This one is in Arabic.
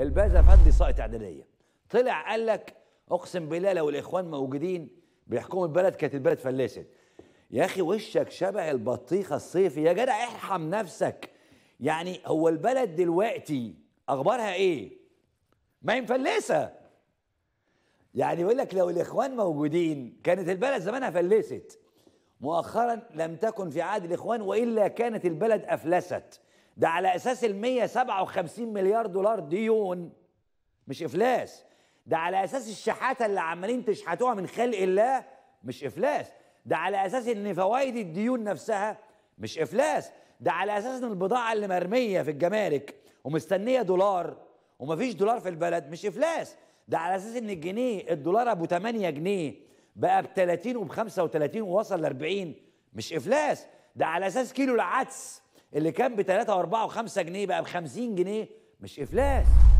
البازا فدي ساقط اعداديه طلع قال لك اقسم بالله لو الاخوان موجودين بيحكموا البلد كانت البلد فلست يا اخي وشك شبه البطيخه الصيفي يا جدع ارحم نفسك يعني هو البلد دلوقتي اخبارها ايه ما هي مفلسه يعني بيقول لك لو الاخوان موجودين كانت البلد زمانها فلست مؤخرا لم تكن في عهد الاخوان والا كانت البلد افلست ده على اساس ال 157 مليار دولار ديون مش افلاس ده على اساس الشحاته اللي عمالين تشحتوها من خلق الله مش افلاس ده على اساس ان فوائد الديون نفسها مش افلاس ده على اساس ان البضاعه اللي مرميه في الجمارك ومستنيه دولار ومفيش دولار في البلد مش افلاس ده على اساس ان الجنيه الدولار ابو 8 جنيه بقى ب 30 وب 35 ووصل ل 40 مش افلاس ده على اساس كيلو العدس اللي كان ب 3 و4 و5 جنيه بقى ب 50 جنيه مش افلاس